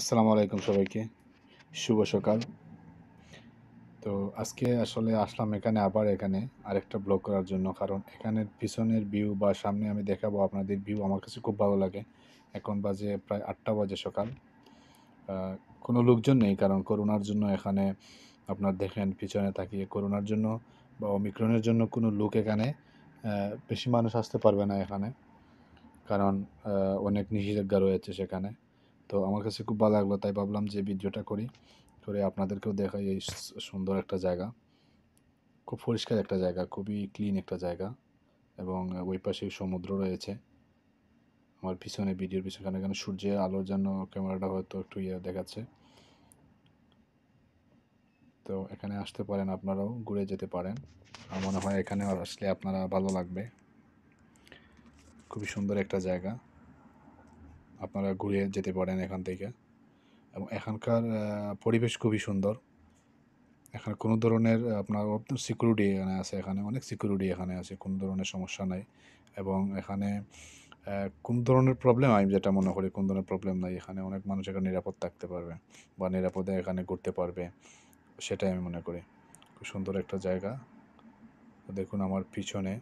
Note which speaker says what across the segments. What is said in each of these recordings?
Speaker 1: আসসালামু আলাইকুম সবাইকে শুভ সকাল তো আজকে আসলে আসলাম এখানে আবার এখানে আরেকটা ব্লগ করার জন্য কারণ এখানের পিছনের ভিউ বা সামনে আমি দেখাবো আপনাদের ভিউ আমার কাছে খুব ভালো লাগে এখন বাজে প্রায় আটটা বাজে সকাল কোনো লোকজন নেই কারণ করোনার জন্য এখানে আপনার দেখেন পিছনে থাকিয়ে করোনার জন্য বা অমিক্রণের জন্য কোনো লোক এখানে বেশি মানুষ আসতে পারবে না এখানে কারণ অনেক নিষেধাজ্ঞা রয়েছে সেখানে তো আমার কাছে খুব ভালো লাগলো তাই ভাবলাম যে ভিডিওটা করি করে আপনাদেরকেও দেখাই এই সুন্দর একটা জায়গা খুব পরিষ্কার একটা জায়গা খুবই ক্লিন একটা জায়গা এবং ওই পাশে সমুদ্র রয়েছে আমার পিছনে ভিডিওর পিছনে কেন কেন সূর্যের আলোর জন্য ক্যামেরাটা হয়তো একটু ইয়ে দেখাচ্ছে তো এখানে আসতে পারেন আপনারাও ঘুরে যেতে পারেন আমার মনে হয় এখানে আসলে আপনারা ভালো লাগবে খুবই সুন্দর একটা জায়গা আপনারা ঘুরে যেতে পারেন এখান থেকে এবং এখানকার পরিবেশ খুবই সুন্দর এখানে কোনো ধরনের আপনার সিকিউরিটি এখানে আছে এখানে অনেক সিকিউরিটি এখানে আছে কোনো ধরনের সমস্যা নাই এবং এখানে কোন ধরনের প্রবলেম আমি যেটা মনে করি কোন ধরনের প্রবলেম নাই এখানে অনেক মানুষ এখানে নিরাপদ থাকতে পারবে বা নিরাপদে এখানে ঘুরতে পারবে সেটাই আমি মনে করি খুব সুন্দর একটা জায়গা দেখুন আমার পিছনে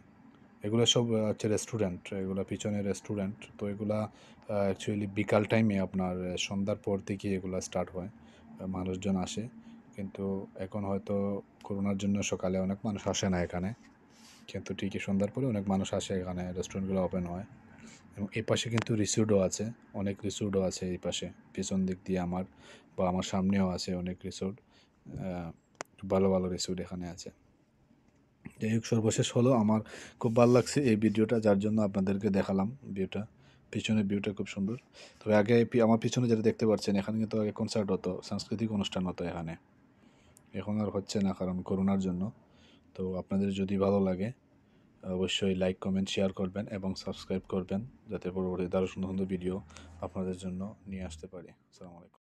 Speaker 1: এগুলো সব হচ্ছে রেস্টুরেন্ট এগুলো পিছনে রেস্টুরেন্ট তো এগুলা অ্যাকচুয়ালি বিকাল টাইমে আপনার সন্ধ্যার পর থেকে এগুলো স্টার্ট হয় মানুষজন আসে কিন্তু এখন হয়তো করোনার জন্য সকালে অনেক মানুষ আসে না এখানে কিন্তু ঠিকই সন্ধ্যার পরে অনেক মানুষ আসে এখানে রেস্টুরেন্টগুলো ওপেন হয় এবং এ পাশে কিন্তু রিসোর্টও আছে অনেক রিসোর্টও আছে এই পাশে পিছন দিক দিয়ে আমার বা আমার সামনেও আছে অনেক রিসোর্ট ভালো ভালো রিসোর্ট এখানে আছে যাই হোক সর্বশেষ হলো আমার খুব ভালো লাগছে এই ভিডিওটা যার জন্য আপনাদেরকে দেখালাম ভিউটা পিছনের ভিউটা খুব সুন্দর তবে আগে আমার পিছনে যেটা দেখতে পাচ্ছেন এখানে কিন্তু আগে কনসার্ট হতো সাংস্কৃতিক অনুষ্ঠান হতো এখানে এখন আর হচ্ছে না কারণ করোনার জন্য তো আপনাদের যদি ভালো লাগে অবশ্যই লাইক কমেন্ট শেয়ার করবেন এবং সাবস্ক্রাইব করবেন যাতে পরবর্তী আরও সুন্দর সুন্দর ভিডিও আপনাদের জন্য নিয়ে আসতে পারি আসসালামু আলাইকুম